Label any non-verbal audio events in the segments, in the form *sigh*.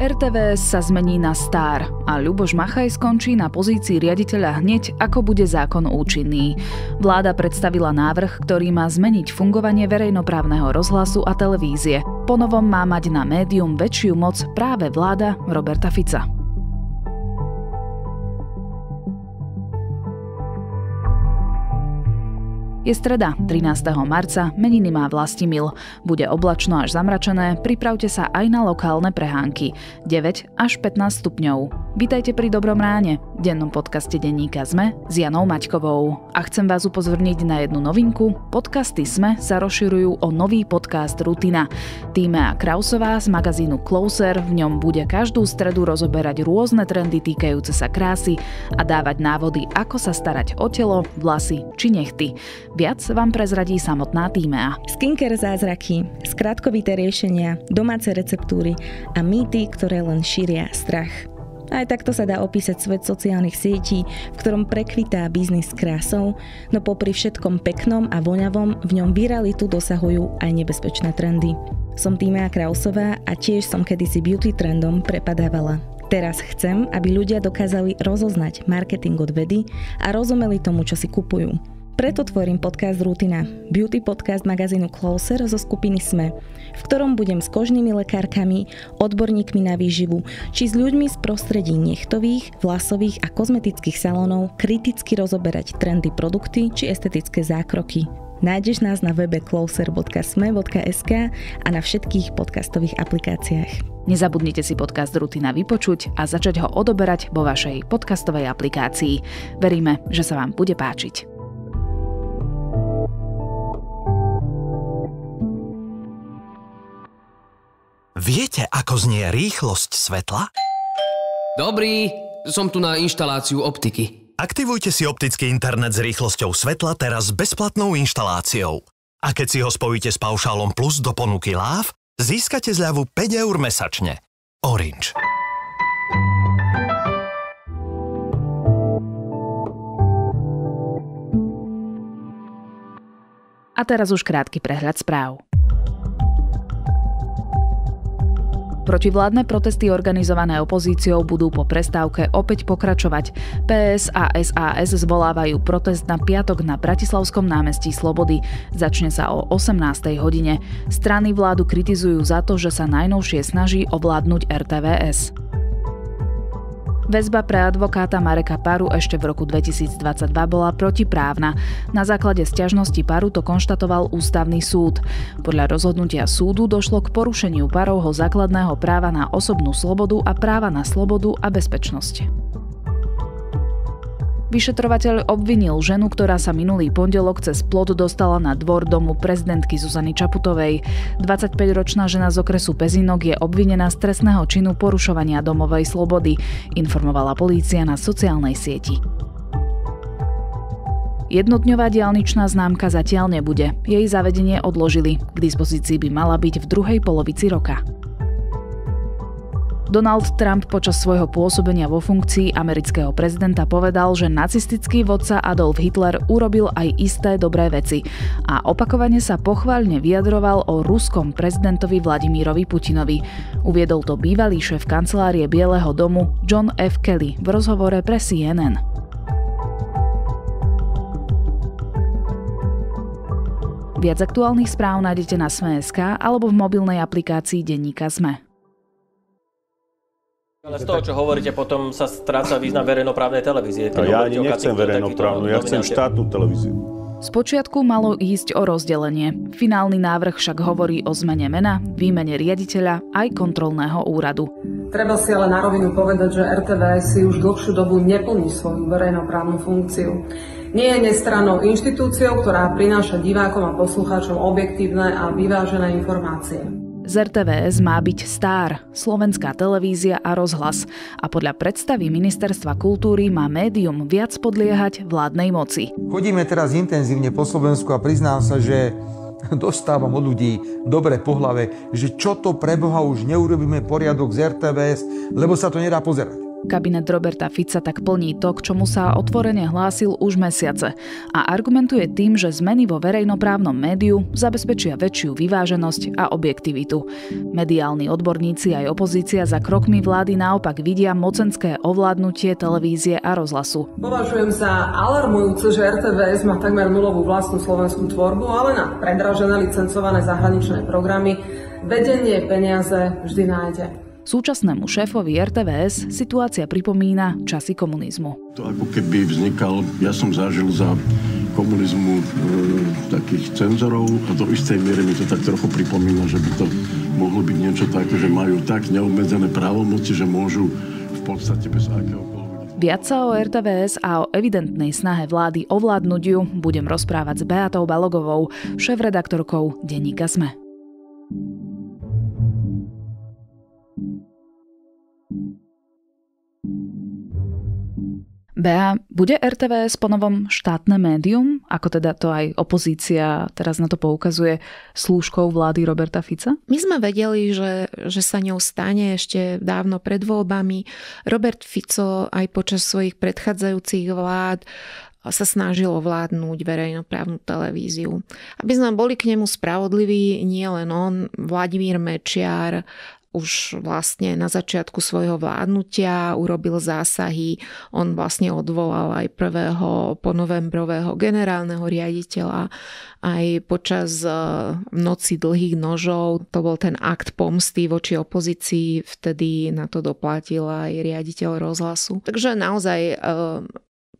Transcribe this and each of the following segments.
RTV sa zmení na Star a Ľuboš Machaj skončí na pozícii riaditeľa hneď, ako bude zákon účinný. Vláda predstavila návrh, ktorý má zmeniť fungovanie verejnoprávneho rozhlasu a televízie. Ponovom má mať na médium väčšiu moc práve vláda Roberta Fica. Je streda, 13. marca, meniny má Vlastimil. Bude oblačno až zamračené, pripravte sa aj na lokálne prehánky. 9 až 15 stupňov. Vítajte pri Dobrom ráne, dennom podcaste denníka sme s Janou Maťkovou. A chcem vás upozorniť na jednu novinku. Podcasty SME sa rozširujú o nový podcast Rutina. Týma Krausová z magazínu Closer v ňom bude každú stredu rozoberať rôzne trendy týkajúce sa krásy a dávať návody, ako sa starať o telo, vlasy či nechty. Viac vám prezradí samotná Tímea. Skincare zázraky, skratkovité riešenia, domáce receptúry a mýty, ktoré len šíria strach. Aj takto sa dá opísať svet sociálnych sietí, v ktorom prekvitá biznis s krásou, no popri všetkom peknom a voňavom v ňom viralitu dosahujú aj nebezpečné trendy. Som Tímea Krausová a tiež som kedysi beauty trendom prepadávala. Teraz chcem, aby ľudia dokázali rozoznať marketing od vedy a rozumeli tomu, čo si kupujú. Preto tvorím podcast Rutina, beauty podcast magazínu Closer zo skupiny SME, v ktorom budem s kožnými lekárkami, odborníkmi na výživu, či s ľuďmi z prostredí nechtových, vlasových a kozmetických salónov kriticky rozoberať trendy produkty či estetické zákroky. Nájdeš nás na webe closer.sme.sk a na všetkých podcastových aplikáciách. Nezabudnite si podcast Rutina vypočuť a začať ho odoberať vo vašej podcastovej aplikácii. Veríme, že sa vám bude páčiť. Viete, ako znie rýchlosť svetla? Dobrý, som tu na inštaláciu optiky. Aktivujte si optický internet s rýchlosťou svetla teraz s bezplatnou inštaláciou. A keď si ho spojíte s paušálom plus do ponuky LAV, získate zľavu 5 eur mesačne. Orange. A teraz už krátky prehľad správ. Protivládne protesty organizované opozíciou budú po prestávke opäť pokračovať. PS a SAS zvolávajú protest na piatok na Bratislavskom námestí Slobody. Začne sa o 18. hodine. Strany vládu kritizujú za to, že sa najnovšie snaží ovládnuť RTVS. Väzba pre advokáta Mareka Paru ešte v roku 2022 bola protiprávna. Na základe stiažnosti Paru to konštatoval ústavný súd. Podľa rozhodnutia súdu došlo k porušeniu Parovho základného práva na osobnú slobodu a práva na slobodu a bezpečnosť. Vyšetrovateľ obvinil ženu, ktorá sa minulý pondelok cez plod dostala na dvor domu prezidentky Zuzany Čaputovej. 25-ročná žena z okresu Pezinok je obvinená z trestného činu porušovania domovej slobody, informovala polícia na sociálnej sieti. Jednotňová diálničná známka zatiaľ nebude. Jej zavedenie odložili. K dispozícii by mala byť v druhej polovici roka. Donald Trump počas svojho pôsobenia vo funkcii amerického prezidenta povedal, že nacistický vodca Adolf Hitler urobil aj isté dobré veci a opakovane sa pochválne vyjadroval o ruskom prezidentovi Vladimírovi Putinovi. Uviedol to bývalý šéf kancelárie Bieleho domu John F. Kelly v rozhovore pre CNN. Viac aktuálnych správ nájdete na Sme.sk alebo v mobilnej aplikácii Denníka Sme. Ale z toho, čo hovoríte, potom sa stráca význam verejnoprávnej televízie. Keď ja ani nechcem verejnoprávnu, ja chcem štátnu televíziu. Spočiatku malo ísť o rozdelenie. Finálny návrh však hovorí o zmene mena, výmene riaditeľa aj kontrolného úradu. Treba si ale na rovinu povedať, že RTV si už dlhšiu dobu neplní svoju verejnoprávnu funkciu. Nie je nestranou inštitúciou, ktorá prináša divákom a poslucháčom objektívne a vyvážené informácie. Z RTVS má byť Star, slovenská televízia a rozhlas a podľa predstavy Ministerstva kultúry má médium viac podliehať vládnej moci. Chodíme teraz intenzívne po Slovensku a priznám sa, že *laughs* dostávam od ľudí dobre po hlave, že čo to pre Boha už neurobíme poriadok z RTVS, lebo sa to nedá pozerať. Kabinet Roberta Fica tak plní to, k čomu sa otvorene hlásil už mesiace a argumentuje tým, že zmeny vo verejnoprávnom médiu zabezpečia väčšiu vyváženosť a objektivitu. Mediálni odborníci aj opozícia za krokmi vlády naopak vidia mocenské ovládnutie televízie a rozhlasu. Považujem za alarmujúce, že RTVS má takmer nulovú vlastnú slovenskú tvorbu, ale na predražené licencované zahraničné programy vedenie peniaze vždy nájde. Súčasnému šéfovi RTVS situácia pripomína časy komunizmu. To ako keby vznikal, ja som zažil za komunizmu e, takých cenzorov a do istej miery mi to tak trochu pripomína, že by to mohlo byť niečo také, že majú tak neobmedzené právomoci, že môžu v podstate bez akéhokoľvek Viac sa o RTVS a o evidentnej snahe vlády ovládnuť ju budem rozprávať s Beatou Balogovou, šéf-redaktorkou Denníka Sme. Bea, bude RTVS po novom štátne médium, ako teda to aj opozícia teraz na to poukazuje, slúžkou vlády Roberta Fica? My sme vedeli, že, že sa ňou stane ešte dávno pred voľbami. Robert Fico aj počas svojich predchádzajúcich vlád sa snažilo vládnuť verejnoprávnu televíziu. Aby sme boli k nemu spravodliví, nie len on, Vladimír Mečiar už vlastne na začiatku svojho vládnutia urobil zásahy. On vlastne odvolal aj prvého ponovembrového generálneho riaditeľa. Aj počas e, noci dlhých nožov, to bol ten akt pomsty voči opozícii, vtedy na to doplatil aj riaditeľ rozhlasu. Takže naozaj e,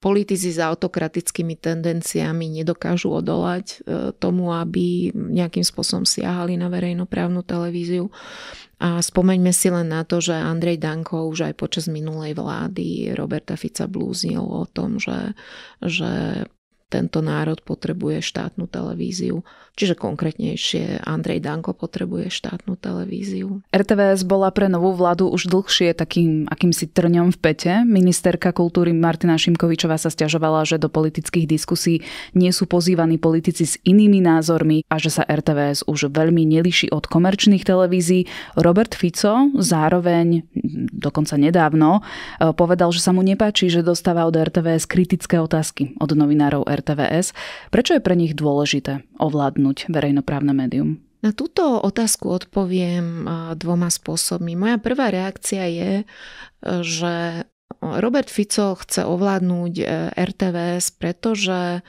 politici s autokratickými tendenciami nedokážu odolať e, tomu, aby nejakým spôsobom siahali na verejnoprávnu televíziu. A spomeňme si len na to, že Andrej Danko už aj počas minulej vlády Roberta Fica blúznil o tom, že, že tento národ potrebuje štátnu televíziu. Čiže konkrétnejšie, Andrej Danko potrebuje štátnu televíziu. RTVS bola pre novú vládu už dlhšie takým akýmsi trňom v pete. Ministerka kultúry Martina Šimkovičová sa stiažovala, že do politických diskusí nie sú pozývaní politici s inými názormi a že sa RTVS už veľmi neliší od komerčných televízií. Robert Fico zároveň, dokonca nedávno, eh, povedal, že sa mu nepáči, že dostáva od RTVS kritické otázky od novinárov RTVS. Prečo je pre nich dôležité ovládnuť verejnoprávne médium? Na túto otázku odpoviem dvoma spôsobmi. Moja prvá reakcia je, e, že Robert Fico chce ovládnuť e, RTVS, pretože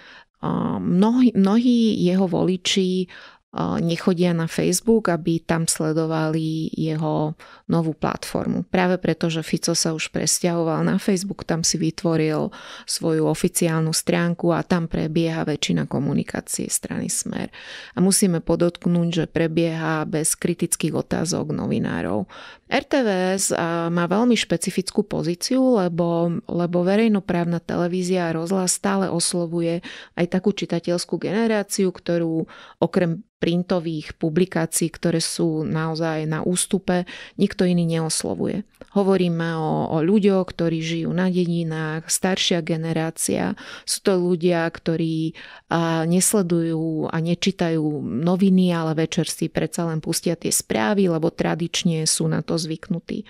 mnohí, mnohí jeho voliči nechodia na Facebook, aby tam sledovali jeho novú platformu. Práve preto, že Fico sa už presťahoval na Facebook, tam si vytvoril svoju oficiálnu stránku a tam prebieha väčšina komunikácie strany Smer. A musíme podotknúť, že prebieha bez kritických otázok novinárov. RTVS má veľmi špecifickú pozíciu, lebo, lebo verejnoprávna televízia a rozhlas stále oslovuje aj takú čitateľskú generáciu, ktorú okrem printových publikácií, ktoré sú naozaj na ústupe, nikto iný neoslovuje. Hovoríme o, o ľuďoch, ktorí žijú na dedinách, staršia generácia, sú to ľudia, ktorí a, nesledujú a nečítajú noviny, ale večer si predsa len pustia tie správy, lebo tradične sú na to zvyknutí.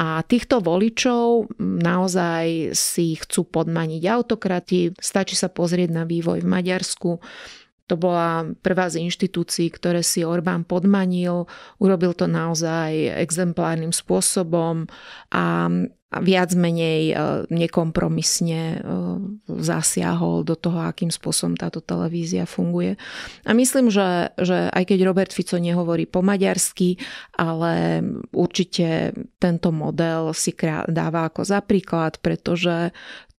A týchto voličov naozaj si chcú podmaniť autokrati. Stačí sa pozrieť na vývoj v Maďarsku, to bola prvá z inštitúcií, ktoré si Orbán podmanil, urobil to naozaj exemplárnym spôsobom a viac menej e, nekompromisne e, zasiahol do toho, akým spôsobom táto televízia funguje. A myslím, že, že aj keď Robert Fico nehovorí po maďarsky, ale určite tento model si dáva ako za príklad, pretože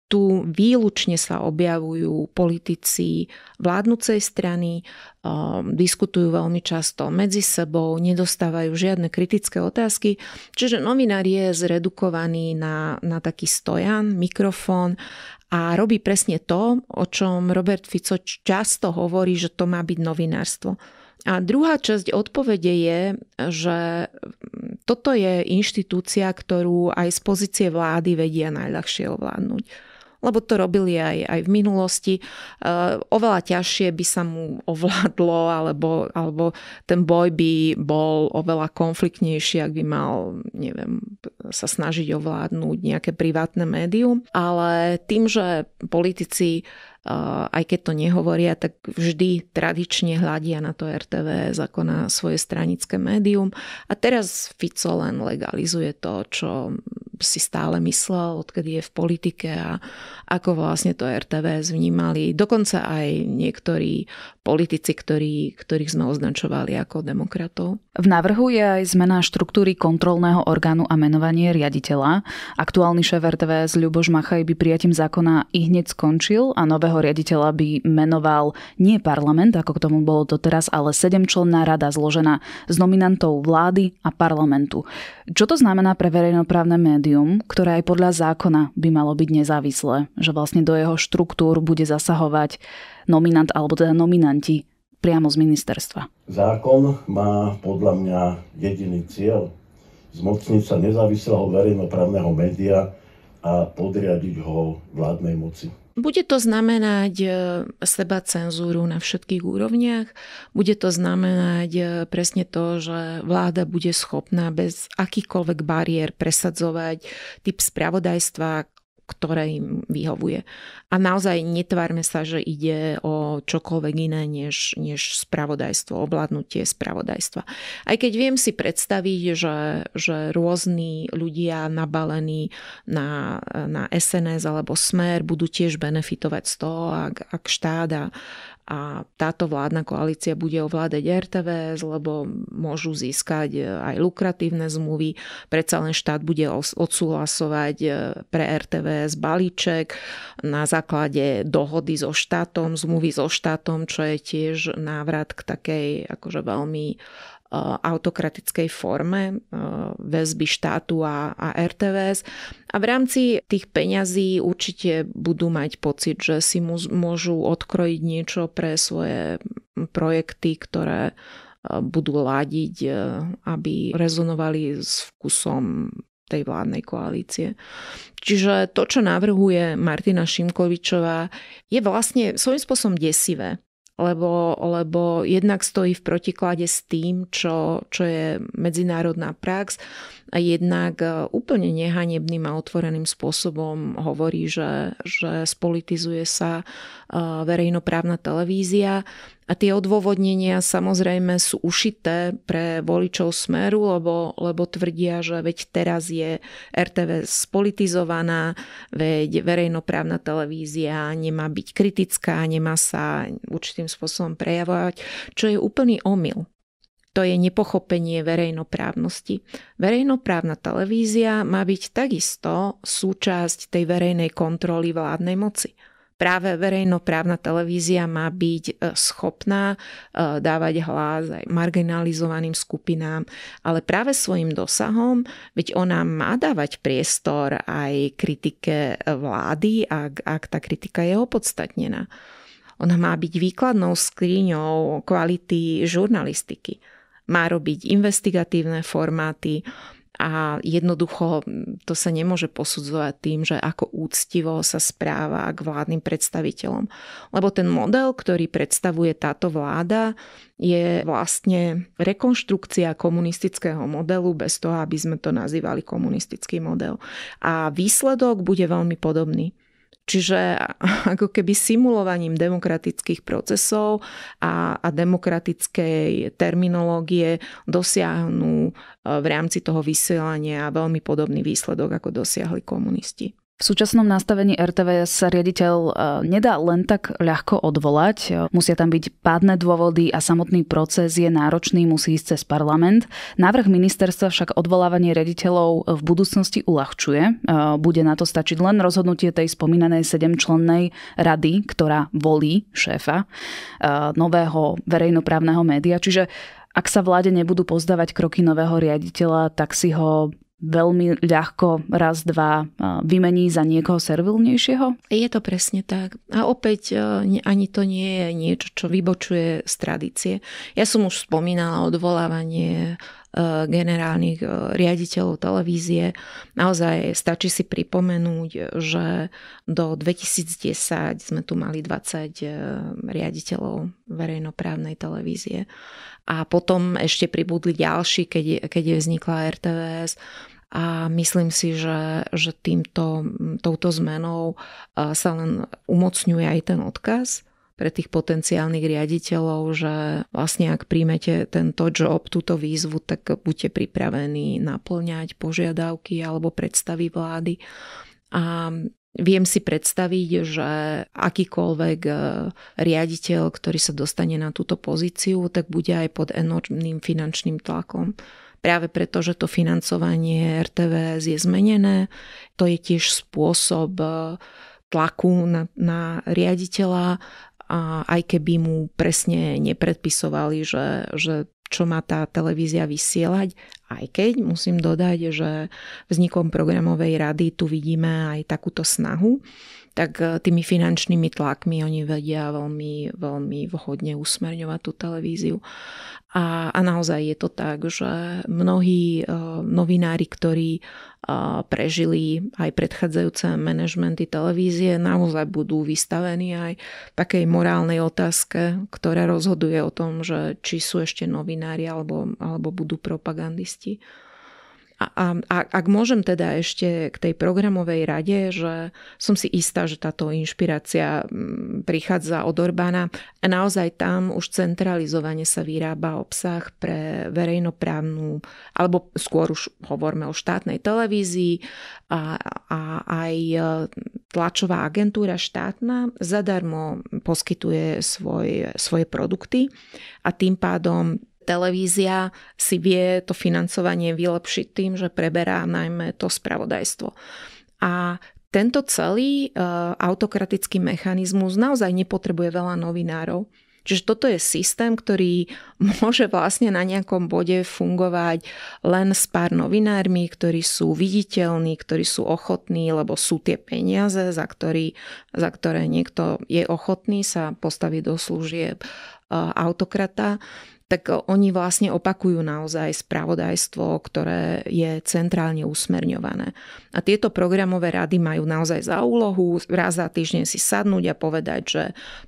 tu výlučne sa objavujú politici vládnucej strany, um, diskutujú veľmi často medzi sebou, nedostávajú žiadne kritické otázky. Čiže novinár je zredukovaný na, na taký stojan, mikrofón a robí presne to, o čom Robert Fico často hovorí, že to má byť novinárstvo. A druhá časť odpovede je, že toto je inštitúcia, ktorú aj z pozície vlády vedia najľahšie ovládnuť lebo to robili aj, aj v minulosti. E, oveľa ťažšie by sa mu ovládlo, alebo, alebo ten boj by bol oveľa konfliktnejší, ak by mal, neviem, sa snažiť ovládnuť nejaké privátne médium. Ale tým, že politici e, aj keď to nehovoria, tak vždy tradične hľadia na to RTV ako na svoje stranické médium. A teraz Fico len legalizuje to, čo si stále myslel, odkedy je v politike a ako vlastne to RTVS vnímali. Dokonca aj niektorí politici, ktorí, ktorých sme označovali ako demokratov. V návrhu je aj zmena štruktúry kontrolného orgánu a menovanie riaditeľa. Aktuálny šéf RTVS Ľuboš Machaj by prijatím zákona i hneď skončil a nového riaditeľa by menoval nie parlament, ako k tomu bolo doteraz, ale sedemčlenná rada zložená z nominantov vlády a parlamentu. Čo to znamená pre verejnoprávne médium, ktoré aj podľa zákona by malo byť nezávislé, že vlastne do jeho štruktúr bude zasahovať nominant alebo teda nominanti priamo z ministerstva? Zákon má podľa mňa jediný cieľ. Zmocniť sa nezávislého verejnoprávneho média a podriadiť ho vládnej moci. Bude to znamenať e, seba cenzúru na všetkých úrovniach? Bude to znamenať e, presne to, že vláda bude schopná bez akýchkoľvek bariér presadzovať typ spravodajstva, ktoré im vyhovuje. A naozaj netvárme sa, že ide o čokoľvek iné než, než spravodajstvo, obladnutie spravodajstva. Aj keď viem si predstaviť, že, že rôzni ľudia nabalení na, na SNS alebo Smer budú tiež benefitovať z toho, ak, ak štáda. a, a táto vládna koalícia bude ovládať RTVS, lebo môžu získať e, aj lukratívne zmluvy. Predsa len štát bude odsúhlasovať e, pre RTVS balíček na základe dohody so štátom, zmluvy so štátom, čo je tiež návrat k takej akože veľmi Eh, autokratickej forme eh, väzby štátu a, a RTVS. A v rámci tých peňazí určite budú mať pocit, že si môžu odkrojiť niečo pre svoje projekty, ktoré eh, budú ládiť, aby rezonovali s vkusom tej vládnej koalície. Čiže to, čo navrhuje Martina Šimkovičová, je vlastne svojím spôsobom desivé lebo, lebo jednak stojí v protiklade s tým, čo, čo je medzinárodná prax a jednak e, úplne nehanebným a otvoreným spôsobom hovorí, že, že spolitizuje sa e, verejnoprávna televízia a tie odôvodnenia samozrejme sú ušité pre voličov Smeru, lebo, lebo tvrdia, že veď teraz je RTV spolitizovaná, veď verejnoprávna televízia nemá byť kritická, nemá sa určitým spôsobom prejavovať, čo je úplný omyl. To je nepochopenie verejnoprávnosti. Verejnoprávna televízia má byť takisto súčasť tej verejnej kontroly vládnej moci práve verejnoprávna televízia má byť e, schopná e, dávať hlas aj marginalizovaným skupinám, ale práve svojim dosahom, veď ona má dávať priestor aj kritike e, vlády, ak, ak tá kritika je opodstatnená. Ona má byť výkladnou skriňou kvality žurnalistiky. Má robiť investigatívne formáty, a jednoducho to sa nemôže posudzovať tým, že ako úctivo sa správa k vládnym predstaviteľom. Lebo ten model, ktorý predstavuje táto vláda, je vlastne rekonštrukcia komunistického modelu bez toho, aby sme to nazývali komunistický model. A výsledok bude veľmi podobný. Čiže ako keby simulovaním demokratických procesov a, a demokratickej terminológie dosiahnu eh, v rámci toho vysielania veľmi podobný výsledok, ako dosiahli komunisti. V súčasnom nastavení RTVS sa riaditeľ e, nedá len tak ľahko odvolať. E, musia tam byť pádne dôvody a samotný proces je náročný, musí ísť cez parlament. Návrh ministerstva však odvolávanie riaditeľov v budúcnosti uľahčuje. E, bude na to stačiť len rozhodnutie tej spomínanej sedemčlennej rady, ktorá volí šéfa nového verejnoprávneho média. Čiže ak sa vláde nebudú pozdávať kroky nového riaditeľa, tak si ho veľmi ľahko raz, dva vymení za niekoho servilnejšieho? Je to presne tak. A opäť e, ani to nie je niečo, čo vybočuje z tradície. Ja som už spomínala odvolávanie E, generálnych e, riaditeľov televízie. Naozaj stačí si pripomenúť, že do 2010 sme tu mali 20 e, riaditeľov verejnoprávnej televízie. A potom ešte pribudli ďalší, keď, keď vznikla RTVS a myslím si, že, že týmto, touto zmenou sa len umocňuje aj ten odkaz pre tých potenciálnych riaditeľov, že vlastne ak príjmete tento job, túto výzvu, tak buďte pripravení naplňať požiadavky alebo predstavy vlády. A viem si predstaviť, že akýkoľvek e, riaditeľ, ktorý sa dostane na túto pozíciu, tak bude aj pod enormným finančným tlakom práve preto, že to financovanie RTVS je zmenené. To je tiež spôsob e, tlaku na, na riaditeľa a aj keby mu presne nepredpisovali, že, že čo má tá televízia vysielať, aj keď musím dodať, že vznikom programovej rady tu vidíme aj takúto snahu tak eh, tými finančnými tlakmi oni vedia veľmi, veľmi vhodne usmerňovať tú televíziu. A, a naozaj je to tak, že mnohí uh, novinári, ktorí uh, prežili aj predchádzajúce manažmenty televízie, naozaj budú vystavení aj takej morálnej otázke, ktorá rozhoduje o tom, že či sú ešte novinári alebo, alebo budú propagandisti. A, a ak môžem teda ešte k tej programovej rade, že som si istá, že táto inšpirácia mm, prichádza od Orbána. A naozaj tam už centralizovane sa vyrába obsah pre verejnoprávnu, alebo skôr už hovorme o štátnej televízii a, a aj e, tlačová agentúra štátna zadarmo poskytuje svoj, svoje produkty a tým pádom televízia si vie to financovanie vylepšiť tým, že preberá najmä to spravodajstvo. A tento celý e, autokratický mechanizmus naozaj nepotrebuje veľa novinárov. Čiže toto je systém, ktorý *laughs* môže vlastne na nejakom bode fungovať len s pár novinármi, ktorí sú viditeľní, ktorí sú ochotní, lebo sú tie peniaze, za, ktorý, za ktoré niekto je ochotný sa postaviť do služieb e, autokrata tak e, oni vlastne opakujú naozaj spravodajstvo, ktoré je centrálne usmerňované. A tieto programové rady majú naozaj za úlohu raz za týždeň si sadnúť a povedať, že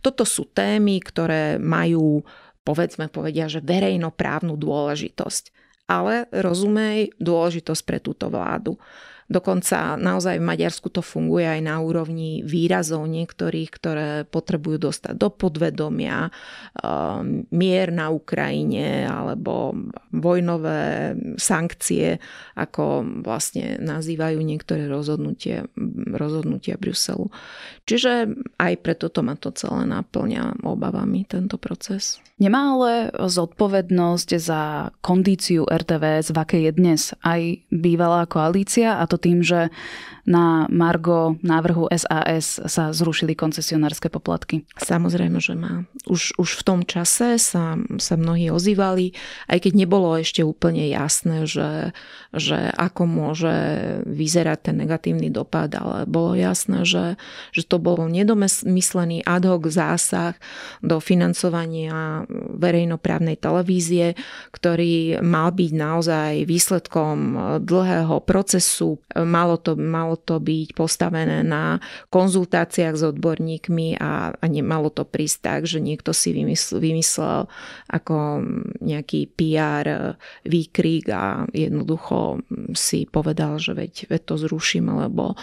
toto sú témy, ktoré majú povedzme povedia, že verejnoprávnu dôležitosť ale rozumej dôležitosť pre túto vládu. Dokonca naozaj v Maďarsku to funguje aj na úrovni výrazov niektorých, ktoré potrebujú dostať do podvedomia. Um, mier na Ukrajine alebo vojnové sankcie, ako vlastne nazývajú niektoré rozhodnutie, rozhodnutia Bruselu. Čiže aj preto to ma to celé naplňa obavami tento proces. Nemá ale zodpovednosť za kondíciu RTVS, v akej je dnes aj bývalá koalícia a to tým, že na Margo návrhu SAS sa zrušili koncesionárske poplatky? Samozrejme, že má. Už, už v tom čase sa, sa mnohí ozývali, aj keď nebolo ešte úplne jasné, že, že ako môže vyzerať ten negatívny dopad, ale bolo jasné, že, že to bol nedomyslený ad hoc zásah do financovania verejnoprávnej televízie, ktorý mal byť naozaj výsledkom dlhého procesu. Malo to, malo to byť postavené na konzultáciách s odborníkmi a, a nemalo to prísť tak, že niekto si vymysl, vymyslel ako nejaký PR výkrik a jednoducho si povedal, že veď, veď to zruším, lebo e,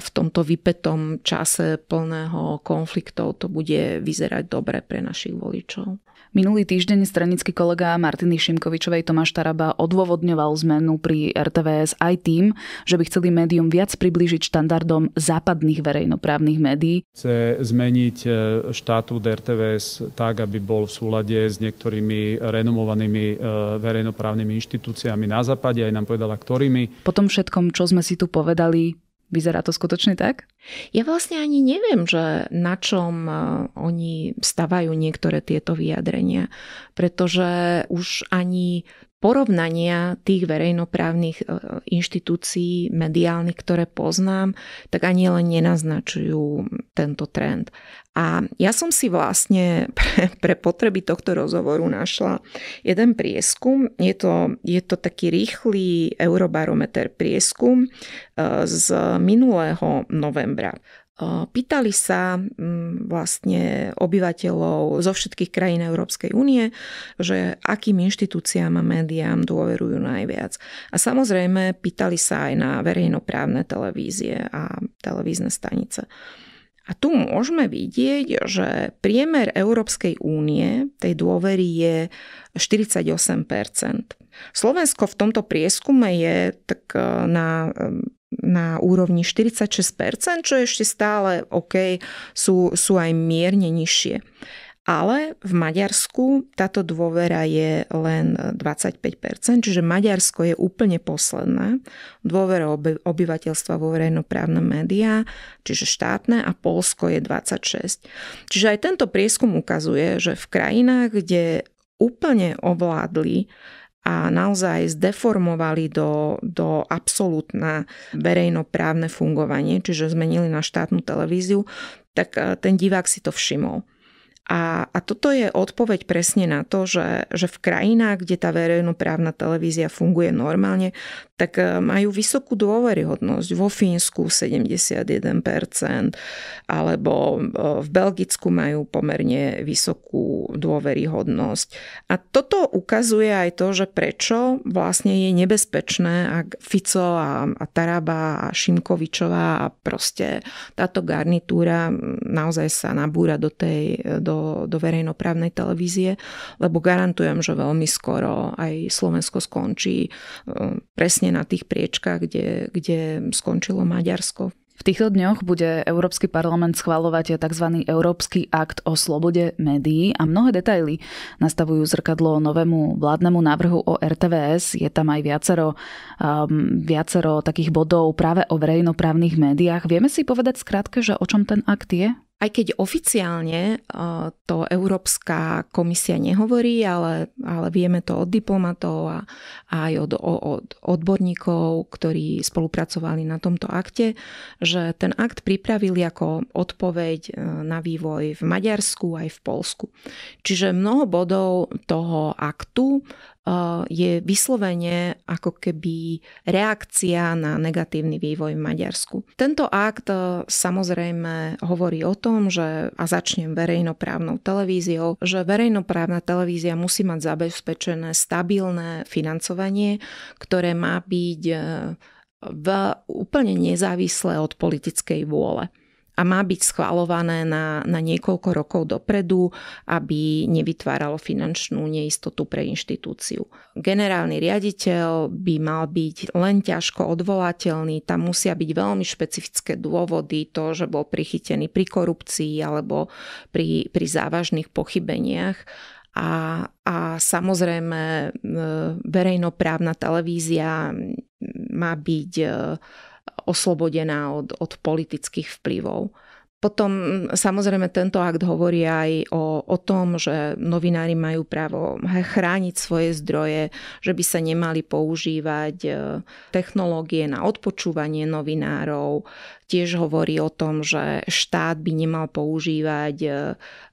v tomto vypetom čase plného konfliktov to bude vyzerať dobre pre našich voličov. Minulý týždeň stranický kolega Martiny Šimkovičovej Tomáš Taraba odôvodňoval zmenu pri RTVS aj tým, že by chceli médium viac priblížiť štandardom západných verejnoprávnych médií. Chce zmeniť e, štatút RTVS tak, aby bol v súlade s niektorými renomovanými e, verejnoprávnymi inštitúciami na západe, aj nám povedala ktorými. Potom všetkom, čo sme si tu povedali, Vyzerá to skutočne tak? Ja vlastne ani neviem, že na čom e, oni stavajú niektoré tieto vyjadrenia, pretože už ani porovnania tých verejnoprávnych e, inštitúcií mediálnych, ktoré poznám, tak ani len nenaznačujú tento trend. A ja som si vlastne pre, pre potreby tohto rozhovoru našla jeden prieskum. Je to, je to taký rýchly eurobarometer prieskum e, z minulého novembra. E, pýtali sa vlastne obyvateľov zo všetkých krajín Európskej únie, že akým inštitúciám a médiám dôverujú najviac. A samozrejme pýtali sa aj na verejnoprávne televízie a televízne stanice. A tu môžeme vidieť, že priemer Európskej únie tej dôvery je 48 Slovensko v tomto prieskume je tak e, na e, na úrovni 46%, čo je ešte stále OK, sú, sú aj mierne nižšie. Ale v Maďarsku táto dôvera je len 25%, čiže Maďarsko je úplne posledné. Dôvera obyvateľstva vo verejnoprávne médiá, čiže štátne a Polsko je 26. Čiže aj tento prieskum ukazuje, že v krajinách, kde úplne ovládli a naozaj zdeformovali do, do absolútna verejnoprávne fungovanie, čiže zmenili na štátnu televíziu, tak eh, ten divák si to všimol. A, a toto je odpoveď presne na to, že, že v krajinách, kde tá verejnoprávna televízia funguje normálne, tak e, majú vysokú dôveryhodnosť. Vo Fínsku 71%, alebo e, v Belgicku majú pomerne vysokú dôveryhodnosť. A toto ukazuje aj to, že prečo vlastne je nebezpečné, ak Fico a, a Taraba a Šimkovičová a proste táto garnitúra naozaj sa nabúra do, tej, e, do, do verejnoprávnej televízie, lebo garantujem, že veľmi skoro aj Slovensko skončí presne presne vlastne na tých priečkách, kde, kde skončilo Maďarsko. V týchto dňoch bude Európsky parlament schvalovať tzv. Európsky akt o slobode médií a mnohé detaily nastavujú zrkadlo novému vládnemu návrhu o RTVS. Je tam aj viacero, um, viacero takých bodov práve o verejnoprávnych médiách. Vieme si povedať skrátke, že o čom ten akt je? Aj keď oficiálne eh, to Európska komisia nehovorí, ale, ale vieme to od diplomatov a, aj od, od odborníkov, ktorí spolupracovali na tomto akte, že ten akt pripravili ako odpoveď eh, na vývoj v Maďarsku aj v Polsku. Čiže mnoho bodov toho aktu je vyslovene ako keby reakcia na negatívny vývoj v Maďarsku. Tento akt samozrejme hovorí o tom, že a začnem verejnoprávnou televíziou, že verejnoprávna televízia musí mať zabezpečené stabilné financovanie, ktoré má byť v úplne nezávislé od politickej vôle a má byť schvalované na, na niekoľko rokov dopredu, aby nevytváralo finančnú neistotu pre inštitúciu. Generálny riaditeľ by mal byť len ťažko odvolateľný, tam musia byť veľmi špecifické dôvody, to, že bol prichytený pri korupcii alebo pri, pri závažných pochybeniach a, a samozrejme e, verejnoprávna televízia má byť e, oslobodená od, od politických vplyvov. Potom mm, samozrejme tento akt hovorí aj o, o tom, že novinári majú právo chrániť svoje zdroje, že by sa nemali používať e, technológie na odpočúvanie novinárov. Tiež hovorí o tom, že štát by nemal používať e,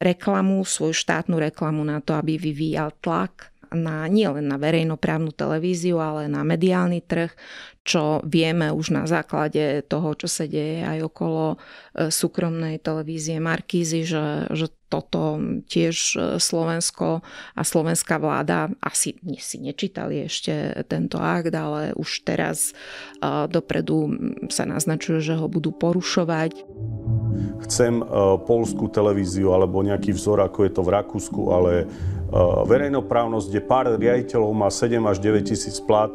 reklamu, svoju štátnu reklamu na to, aby vyvíjal tlak na, nielen na verejnoprávnu televíziu, ale na mediálny trh čo vieme už na základe toho, čo sa deje aj okolo e, súkromnej televízie Markízy, že, že toto tiež e, Slovensko a slovenská vláda asi si nečítali ešte tento akt, ale už teraz e, dopredu sa naznačuje, že ho budú porušovať. Chcem polskú televíziu alebo nejaký vzor, ako je to v Rakúsku, ale verejnoprávnosť, kde pár riaditeľov má 7 až 9 tisíc plat,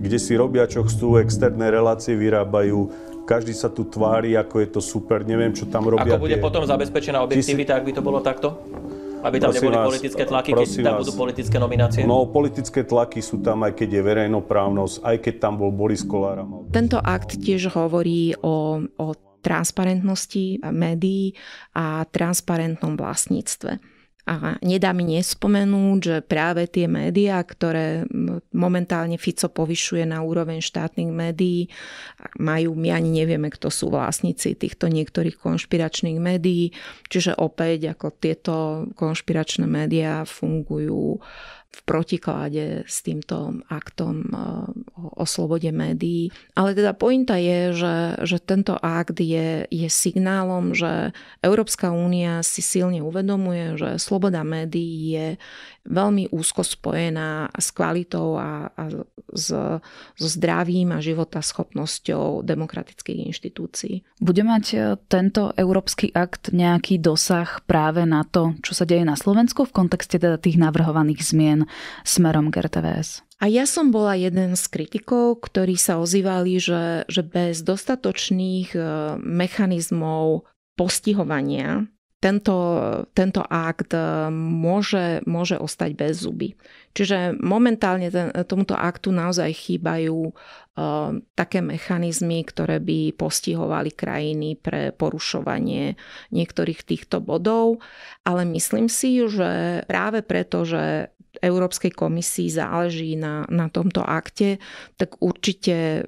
kde si robia, čo chcú, externé relácie vyrábajú, každý sa tu tvári, ako je to super, neviem, čo tam robia. Ako bude tie... potom zabezpečená objektivita, si... ak by to bolo takto? Aby tam prosím neboli vás, politické tlaky, keď tam vás. budú politické nominácie? No, politické tlaky sú tam, aj keď je verejnoprávnosť, aj keď tam bol Boris Kolára. Tento akt tiež hovorí o, o transparentnosti médií a transparentnom vlastníctve. A nedá mi nespomenúť, že práve tie médiá, ktoré momentálne Fico povyšuje na úroveň štátnych médií, majú, my ani nevieme, kto sú vlastníci týchto niektorých konšpiračných médií. Čiže opäť ako tieto konšpiračné médiá fungujú uh, v protiklade s týmto aktom eh, o slobode médií. Ale teda pointa je, že, že tento akt je, je signálom, že Európska únia si silne uvedomuje, že sloboda médií je veľmi úzko spojená s kvalitou a, a s, so zdravím a schopnosťou demokratických inštitúcií. Bude mať e, tento európsky akt nejaký dosah práve na to, čo sa deje na Slovensku v kontexte teda tých navrhovaných zmien smerom k RTVS? A ja som bola jeden z kritikov, ktorí sa ozývali, že, že bez dostatočných e, mechanizmov postihovania tento, tento akt e, môže, môže ostať bez zuby. Čiže momentálne ten, tomuto aktu naozaj chýbajú uh, také mechanizmy, ktoré by postihovali krajiny pre porušovanie niektorých týchto bodov, ale myslím si, že práve preto, že Európskej komisii záleží na, na tomto akte, tak určite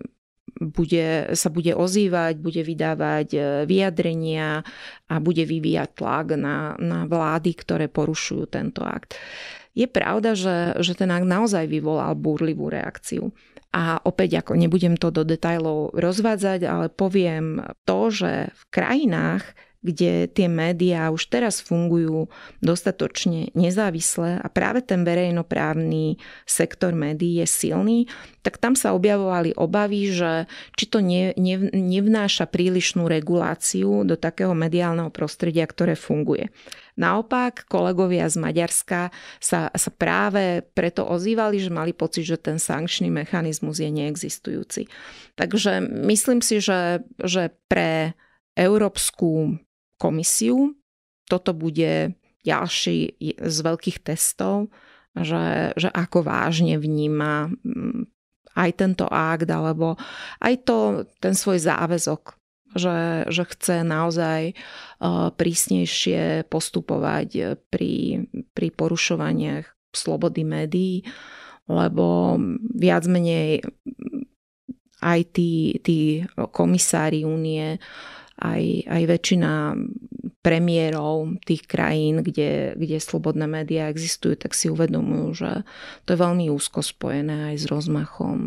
bude, sa bude ozývať, bude vydávať e, vyjadrenia a bude vyvíjať tlak na, na vlády, ktoré porušujú tento akt. Je pravda, že, že ten akt naozaj vyvolal búrlivú reakciu. A opäť, ako nebudem to do detajlov rozvádzať, ale poviem to, že v krajinách, kde tie médiá už teraz fungujú dostatočne nezávisle a práve ten verejnoprávny sektor médií je silný, tak tam sa objavovali obavy, že či to ne, ne, nevnáša prílišnú reguláciu do takého mediálneho prostredia, ktoré funguje. Naopak, kolegovia z Maďarska sa, sa práve preto ozývali, že mali pocit, že ten sankčný mechanizmus je neexistujúci. Takže myslím si, že, že pre európsku komisiu. Toto bude ďalší z veľkých testov, že, že ako vážne vníma mm, aj tento akt, alebo aj to, ten svoj záväzok, že, že chce naozaj e, prísnejšie postupovať pri, pri porušovaniach slobody médií, lebo viac menej aj tí, tí komisári únie aj, aj väčšina premiérov tých krajín, kde, kde slobodné médiá existujú, tak si uvedomujú, že to je veľmi úzko spojené aj s rozmachom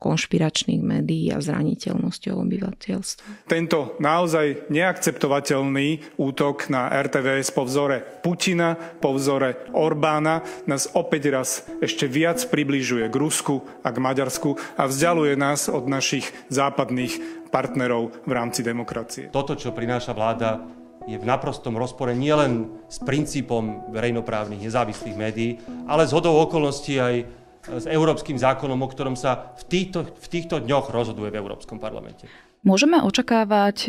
konšpiračných médií a zraniteľnosťou obyvateľstva. Tento naozaj neakceptovateľný útok na RTVS po vzore Putina, po vzore Orbána nás opäť raz ešte viac približuje k Rusku a k Maďarsku a vzdialuje nás od našich západných partnerov v rámci demokracie. Toto, čo prináša vláda, je v naprostom rozpore nielen s princípom verejnoprávnych nezávislých médií, ale z hodou okolností aj E, s európskym zákonom, o ktorom sa v týchto, v týchto dňoch rozhoduje v Európskom parlamente. Môžeme očakávať e,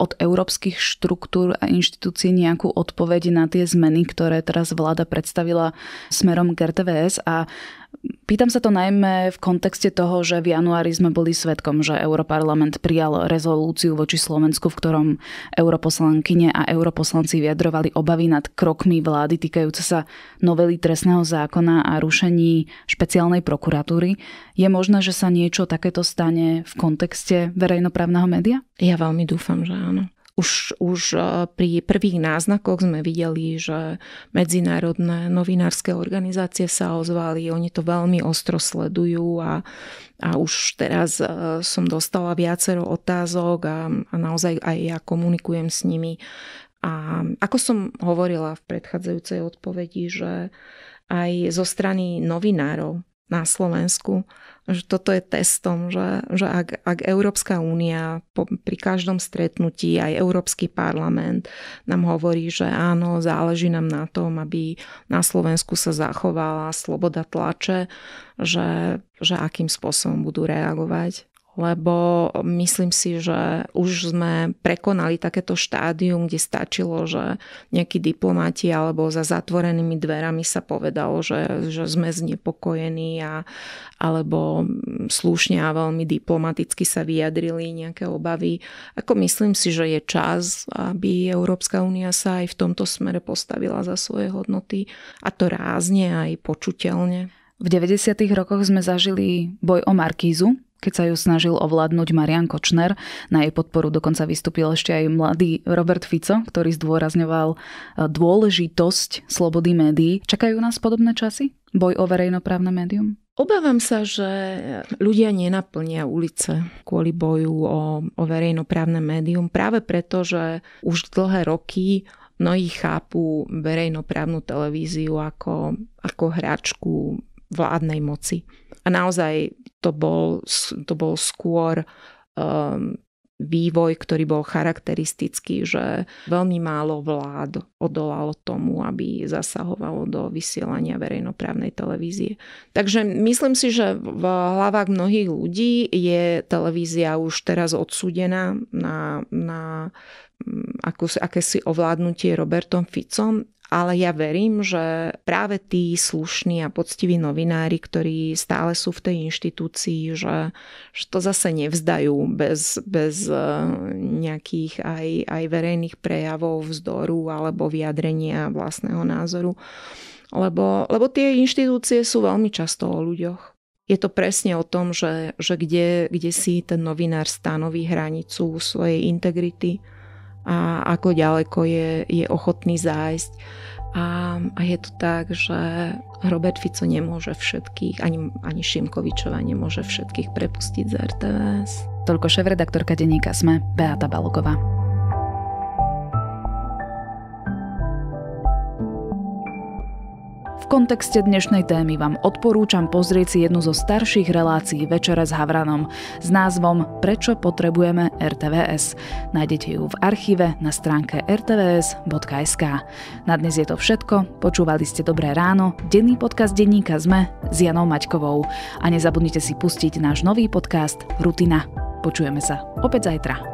od európskych štruktúr a inštitúcií nejakú odpoveď na tie zmeny, ktoré teraz vláda predstavila smerom k a Pýtam sa to najmä v kontexte toho, že v januári sme boli svetkom, že Europarlament prijal rezolúciu voči Slovensku, v ktorom europoslankyne a europoslanci vyjadrovali obavy nad krokmi vlády týkajúce sa novely trestného zákona a rušení špeciálnej prokuratúry. Je možné, že sa niečo takéto stane v kontexte verejnoprávneho média? Ja veľmi dúfam, že áno už, už eh, pri prvých náznakoch sme videli, že medzinárodné novinárske organizácie sa ozvali, oni to veľmi ostro sledujú a, a už teraz eh, som dostala viacero otázok a, a naozaj aj ja komunikujem s nimi. A ako som hovorila v predchádzajúcej odpovedi, že aj zo strany novinárov na Slovensku, že toto je testom, že, že ak, ak Európska únia po, pri každom stretnutí, aj Európsky parlament nám hovorí, že áno, záleží nám na tom, aby na Slovensku sa zachovala sloboda tlače, že, že akým spôsobom budú reagovať lebo myslím si, že už sme prekonali takéto štádium, kde stačilo, že nejakí diplomati alebo za zatvorenými dverami sa povedalo, že, že sme znepokojení a, alebo slušne a veľmi diplomaticky sa vyjadrili nejaké obavy. Ako myslím si, že je čas, aby Európska únia sa aj v tomto smere postavila za svoje hodnoty a to rázne aj počuteľne. V 90. rokoch sme zažili boj o Markízu, keď sa ju snažil ovládnuť Marian Kočner. Na jej podporu dokonca vystúpil ešte aj mladý Robert Fico, ktorý zdôrazňoval e, dôležitosť slobody médií. Čakajú nás podobné časy? Boj o verejnoprávne médium? Obávam sa, že ľudia nenaplnia ulice kvôli boju o, o verejnoprávne médium práve preto, že už dlhé roky mnohí chápu verejnoprávnu televíziu ako, ako hračku vládnej moci. A naozaj to bol, to bol skôr um, vývoj, ktorý bol charakteristický, že veľmi málo vlád odolalo tomu, aby zasahovalo do vysielania verejnoprávnej televízie. Takže myslím si, že v hlavách mnohých ľudí je televízia už teraz odsúdená na, na mm, akosi, akési ovládnutie Robertom Ficom ale ja verím, že práve tí slušní a poctiví novinári, ktorí stále sú v tej inštitúcii, že, že to zase nevzdajú bez, bez eh, nejakých aj, aj verejných prejavov vzdoru alebo vyjadrenia vlastného názoru. Lebo, lebo tie inštitúcie sú veľmi často o ľuďoch. Je to presne o tom, že, že kde, kde si ten novinár stanoví hranicu svojej integrity, a ako ďaleko je, je ochotný zájsť. A, a je to tak, že Robert Fico nemôže všetkých, ani, ani Šimkovičova nemôže všetkých prepustiť z RTVS. Toľko šéf-redaktorka denníka SME Beata Balogová. V kontexte dnešnej témy vám odporúčam pozrieť si jednu zo starších relácií Večera s Havranom s názvom Prečo potrebujeme RTVS. Nájdete ju v archíve na stránke rtvs.sk. Na dnes je to všetko. Počúvali ste Dobré ráno, denný podcast denníka ZME s Janou Maťkovou. A nezabudnite si pustiť náš nový podcast Rutina. Počujeme sa opäť zajtra.